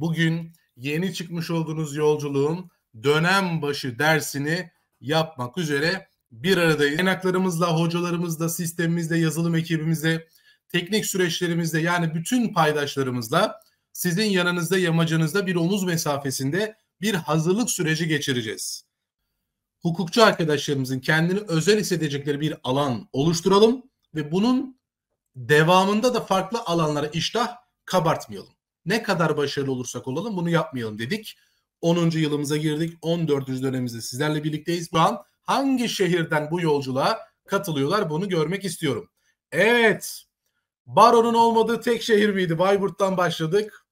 bugün yeni çıkmış olduğunuz yolculuğun dönem başı dersini yapmak üzere bir aradayız. Kaynaklarımızla, hocalarımızla, sistemimizle, yazılım ekibimizle, teknik süreçlerimizle yani bütün paydaşlarımızla sizin yanınızda, yamacınızda bir omuz mesafesinde bir hazırlık süreci geçireceğiz. Hukukçu arkadaşlarımızın kendini özel hissedecekleri bir alan oluşturalım ve bunun devamında da farklı alanlara iştah kabartmayalım ne kadar başarılı olursak olalım bunu yapmayalım dedik. 10. yılımıza girdik. 14. dönemimizde sizlerle birlikteyiz. Şu an hangi şehirden bu yolculuğa katılıyorlar bunu görmek istiyorum. Evet. Baron'un olmadığı tek şehir miydi? Bayburt'tan başladık.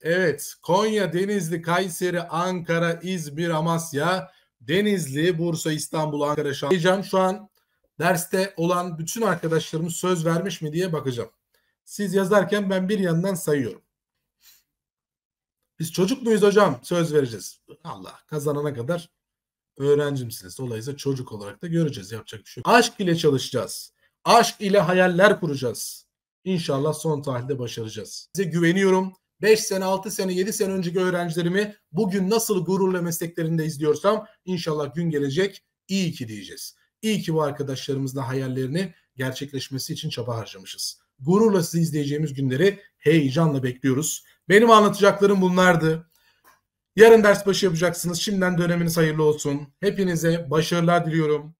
Evet. Konya, Denizli, Kayseri, Ankara, İzmir, Amasya, Denizli, Bursa, İstanbul, Ankara, Şanlıurfa. Şu an derste olan bütün arkadaşlarımız söz vermiş mi diye bakacağım. Siz yazarken ben bir yandan sayıyorum. Biz çocuk muyuz hocam? Söz vereceğiz. Allah kazanana kadar öğrencimsiniz. Dolayısıyla çocuk olarak da göreceğiz. Yapacak bir şey yok. Aşk ile çalışacağız. Aşk ile hayaller kuracağız. İnşallah son tahlilde başaracağız. Size güveniyorum. 5 sene, 6 sene, 7 sene önceki öğrencilerimi bugün nasıl gururla mesleklerinde izliyorsam inşallah gün gelecek iyi ki diyeceğiz. İyi ki bu arkadaşlarımızla hayallerini gerçekleşmesi için çaba harcamışız. Gururla sizi izleyeceğimiz günleri heyecanla bekliyoruz. Benim anlatacaklarım bunlardı. Yarın ders başı yapacaksınız. Şimdiden döneminiz hayırlı olsun. Hepinize başarılar diliyorum.